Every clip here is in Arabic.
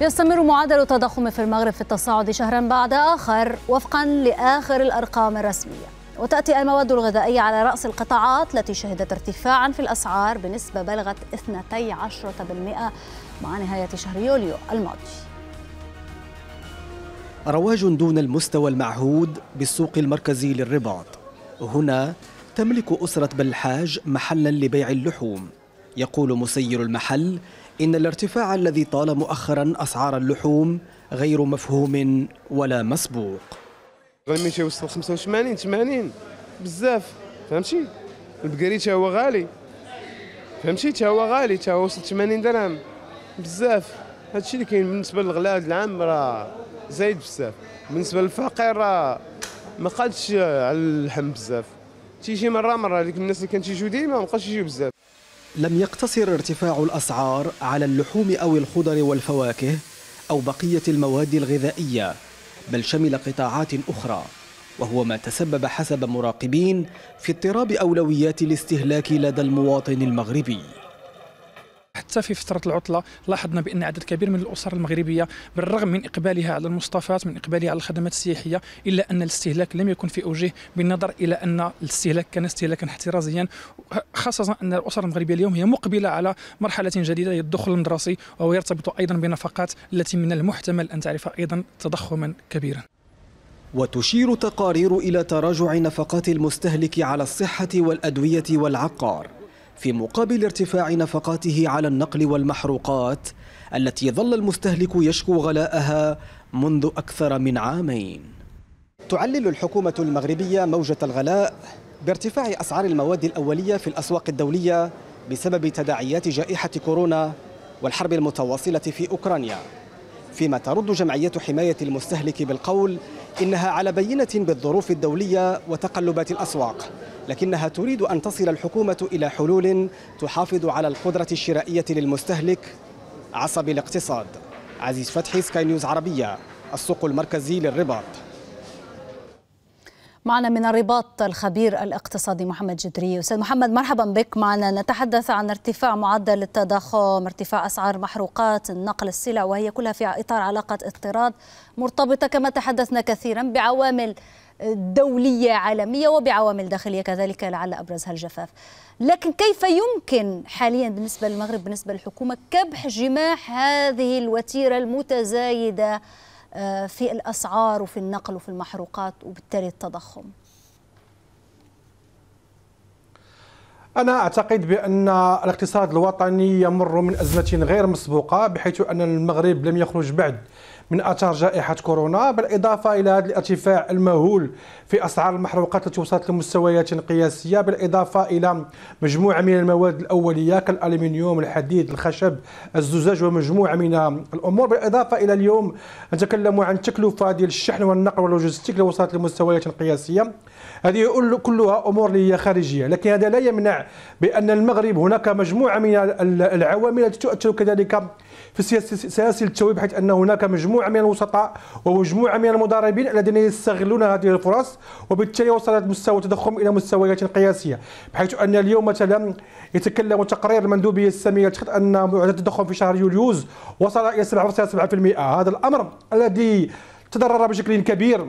يستمر معدل التضخم في المغرب في التصاعد شهرا بعد آخر وفقا لآخر الأرقام الرسمية وتأتي المواد الغذائية على رأس القطاعات التي شهدت ارتفاعا في الأسعار بنسبة بلغت 12% مع نهاية شهر يوليو الماضي رواج دون المستوى المعهود بالسوق المركزي للرباط هنا تملك أسرة بلحاج محلا لبيع اللحوم يقول مسير المحل إن الارتفاع الذي طال مؤخرا أسعار اللحوم غير مفهوم ولا مسبوق غالبا تيوصل 85 80 بزاف فهمتي البقري حتى هو غالي فهمتي حتى هو غالي حتى وصل 80 درهم بزاف هادشي اللي كاين بالنسبه للغلاء العام راه زايد بزاف بالنسبه للفقير راه ما قادش على اللحم بزاف تيجي مره مره ديك الناس اللي كانت تيجيو ديما ما بقاش يجيو بزاف لم يقتصر ارتفاع الأسعار على اللحوم أو الخضر والفواكه أو بقية المواد الغذائية بل شمل قطاعات أخرى وهو ما تسبب حسب مراقبين في اضطراب أولويات الاستهلاك لدى المواطن المغربي حتى في فترة العطلة لاحظنا بأن عدد كبير من الأسر المغربية بالرغم من إقبالها على المصطفات من إقبالها على الخدمات السياحية إلا أن الاستهلاك لم يكن في أوجه بالنظر إلى أن الاستهلاك كان استهلاكا احترازيا خاصة أن الأسر المغربية اليوم هي مقبلة على مرحلة جديدة هي الدخول المدرسي وهو يرتبط أيضا بنفقات التي من المحتمل أن تعرف أيضا تضخما كبيرا وتشير تقارير إلى تراجع نفقات المستهلك على الصحة والأدوية والعقار في مقابل ارتفاع نفقاته على النقل والمحروقات التي ظل المستهلك يشكو غلاءها منذ أكثر من عامين تعلل الحكومة المغربية موجة الغلاء بارتفاع أسعار المواد الأولية في الأسواق الدولية بسبب تداعيات جائحة كورونا والحرب المتواصلة في أوكرانيا فيما ترد جمعية حماية المستهلك بالقول إنها على بينة بالظروف الدولية وتقلبات الأسواق لكنها تريد أن تصل الحكومة إلى حلول تحافظ على القدرة الشرائية للمستهلك عصب الاقتصاد عزيز فتحي سكاي نيوز عربية السوق المركزي للرباط معنا من الرباط الخبير الاقتصادي محمد جدري أستاذ محمد مرحبا بك معنا نتحدث عن ارتفاع معدل التضخم ارتفاع أسعار محروقات نقل السلع وهي كلها في إطار علاقة اضطراد مرتبطة كما تحدثنا كثيرا بعوامل دولية عالمية وبعوامل داخلية كذلك لعل أبرزها الجفاف لكن كيف يمكن حاليا بالنسبة للمغرب بالنسبة للحكومة كبح جماح هذه الوتيرة المتزايدة آه، في الأسعار وفي النقل وفي المحروقات وبالتالي التضخم أنا أعتقد بأن الاقتصاد الوطني يمر من أزمة غير مسبوقة بحيث أن المغرب لم يخرج بعد من اثار جائحه كورونا بالاضافه الى هذا الارتفاع المهول في اسعار المحروقات التي وصلت لمستويات قياسيه بالاضافه الى مجموعه من المواد الاوليه كالالمنيوم الحديد الخشب الزجاج ومجموعه من الامور بالاضافه الى اليوم نتكلم عن تكلفه ديال الشحن والنقل واللوجستيك اللي وصلت لمستويات قياسيه هذه كلها امور اللي هي خارجيه لكن هذا لا يمنع بان المغرب هناك مجموعه من العوامل التي تؤثر كذلك في سلاسل التوابع بحيث ان هناك مجموعه من الوسطاء ومجموعه من المضاربين الذين يستغلون هذه الفرص وبالتالي وصلت مستوى التضخم الى مستويات قياسيه بحيث ان اليوم مثلا يتكلم تقرير المندوبيه الساميه ان معدل التضخم في شهر يوليوز وصل الى 7.7% هذا الامر الذي تضرر بشكل كبير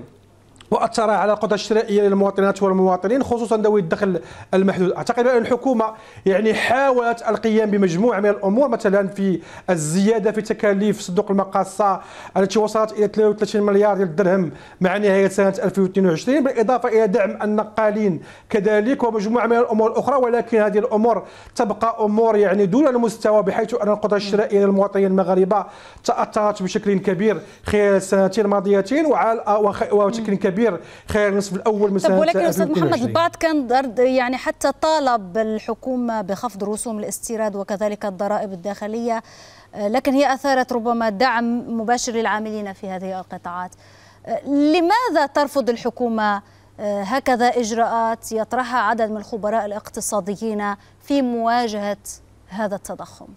واثر على القدره الشرائيه للمواطنات والمواطنين خصوصا ذوي الدخل المحدود اعتقد ان الحكومه يعني حاولت القيام بمجموعه من الامور مثلا في الزياده في تكاليف صندوق المقاصه التي وصلت الى 33 مليار درهم مع نهايه سنه 2022 بالاضافه الى دعم النقالين كذلك ومجموعه من الامور الاخرى ولكن هذه الامور تبقى امور يعني دون المستوى بحيث ان القدره الشرائيه للمواطنين المغاربه تاثرت بشكل كبير خلال السنتين الماضيتين وعلى وشكل كبير كبير خلال النصف الاول من طيب، سنه ولكن استاذ محمد البعض كان يعني حتى طالب الحكومه بخفض رسوم الاستيراد وكذلك الضرائب الداخليه آه، لكن هي اثارت ربما دعم مباشر للعاملين في هذه القطاعات آه، لماذا ترفض الحكومه آه، هكذا اجراءات يطرحها عدد من الخبراء الاقتصاديين في مواجهه هذا التضخم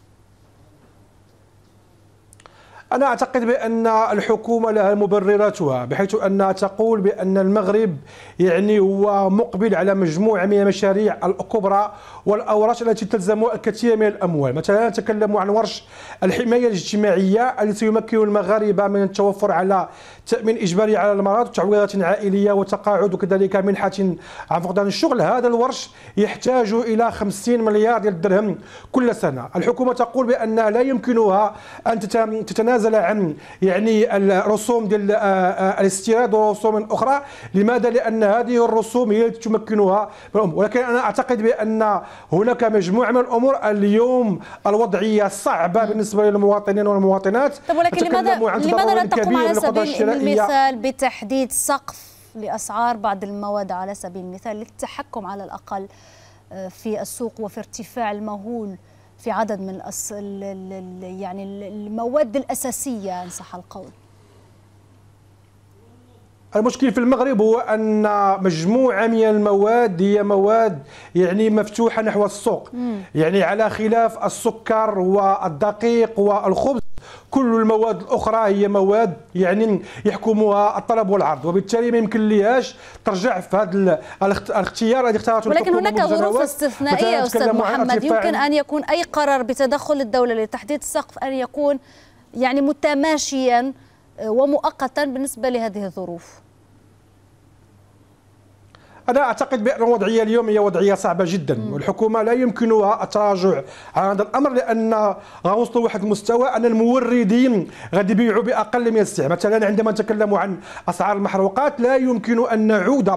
أنا أعتقد بأن الحكومة لها مبرراتها بحيث أنها تقول بأن المغرب يعني هو مقبل على مجموعة من المشاريع الكبرى والأوراش التي تلزم الكثير من الأموال مثلا نتكلم عن ورش الحماية الاجتماعية التي يمكن المغاربة من التوفر على تأمين إجباري على المرض وتعويضات عائلية وتقاعد وكذلك منحة عن فقدان الشغل هذا الورش يحتاج إلى 50 مليار ديال الدرهم كل سنة الحكومة تقول بأنها لا يمكنها أن تتنازل تنازل عن يعني الرسوم ديال آه، آه، الاستيراد ورسوم اخرى لماذا لان هذه الرسوم هي التي تمكنها ولكن انا اعتقد بان هناك مجموعه من الامور اليوم الوضعيه صعبه بالنسبه للمواطنين والمواطنات طب ولكن لماذا لماذا لا تقوم على سبيل المثال بتحديد سقف لاسعار بعض المواد على سبيل المثال للتحكم على الاقل آه، في السوق وفي ارتفاع المهول في عدد من الأس... يعني المواد الأساسية إن صح القول المشكل في المغرب هو ان مجموعه من المواد هي مواد يعني مفتوحه نحو السوق مم. يعني على خلاف السكر والدقيق والخبز كل المواد الاخرى هي مواد يعني يحكمها الطلب والعرض وبالتالي ما يمكن ليهاش ترجع في هذا الاختيار الذي اختارته ولكن هناك ظروف استثنائيه استاذ محمد يمكن ان يكون اي قرار بتدخل الدوله لتحديد السقف ان يكون يعني متماشيا آه، ومؤقتا بالنسبه لهذه الظروف انا اعتقد بان الوضعيه اليوم هي وضعيه صعبه جدا والحكومه لا يمكنها التراجع عن هذا الامر لان غوصلوا لواحد المستوى ان الموردين غادي يبيعوا باقل من السعر مثلا عندما نتكلم عن اسعار المحروقات لا يمكن ان نعود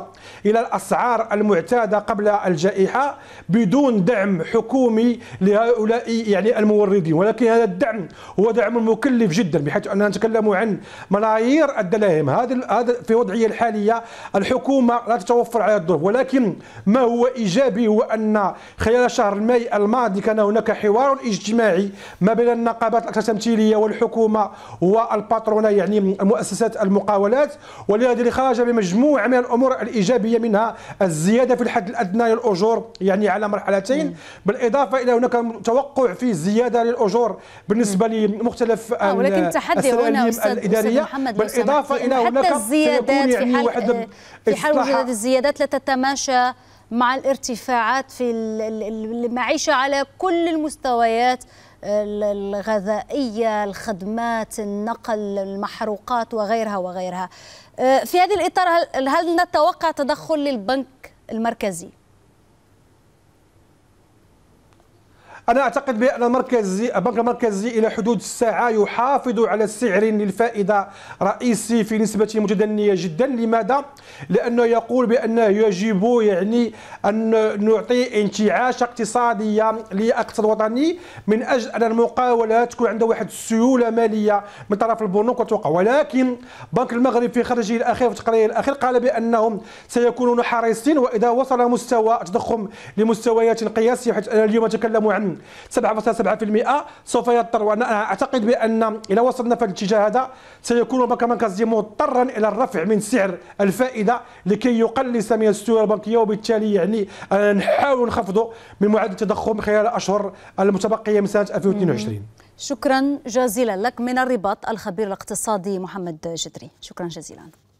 الى الاسعار المعتاده قبل الجائحه بدون دعم حكومي لهؤلاء يعني الموردين ولكن هذا الدعم هو دعم مكلف جدا بحيث اننا نتكلم عن ملايير الدلاهم هذا في الوضعيه الحاليه الحكومه لا تتوفر على الظروف ولكن ما هو إيجابي هو أن خلال شهر ماي الماضي كان هناك حوار اجتماعي ما بين النقابات الأكثر تمثيلية والحكومة والباترونة يعني مؤسسات المقاولات ولهذا خرج بمجموعة من الأمور الإيجابية منها الزيادة في الحد الأدنى للأجور يعني على مرحلتين بالإضافة إلى هناك توقع في زيادة للأجور بالنسبة لمختلف آه، ولكن التحدي هنا أستاذ أستاذ محمد بالإضافة إلى يعني هناك الزيادات يعني آه، في حال, يعني في حال وجود الزيادات لا تتماشى مع الارتفاعات في المعيشة على كل المستويات الغذائية الخدمات النقل المحروقات وغيرها وغيرها آه، في هذا الإطار هل نتوقع تدخل للبنك المركزي؟ انا اعتقد بان المركزي البنك المركزي الى حدود الساعه يحافظ على سعر للفائده رئيسي في نسبه متدنيه جدا لماذا لانه يقول بانه يجب يعني ان نعطي انتعاش اقتصاديه لاقتصاد وطني من اجل ان المقاوله تكون عندها واحد السيوله ماليه من طرف البنوك وتوقع ولكن بنك المغرب في خرجه الاخير في تقريره الاخير قال بانهم سيكونون حريصين واذا وصل مستوى التضخم لمستويات قياسيه حيث اليوم نتكلم عن 7.7% سوف يضطر وانا اعتقد بان اذا وصلنا في الاتجاه هذا سيكون البنك المركزي مضطرا الى الرفع من سعر الفائده لكي يقلص من السيوله البنكيه وبالتالي يعني آه، نحاول نخفضوا من معدل التضخم خلال الاشهر المتبقيه من سنه 2022 شكرا جزيلا لك من الرباط الخبير الاقتصادي محمد جدري شكرا جزيلا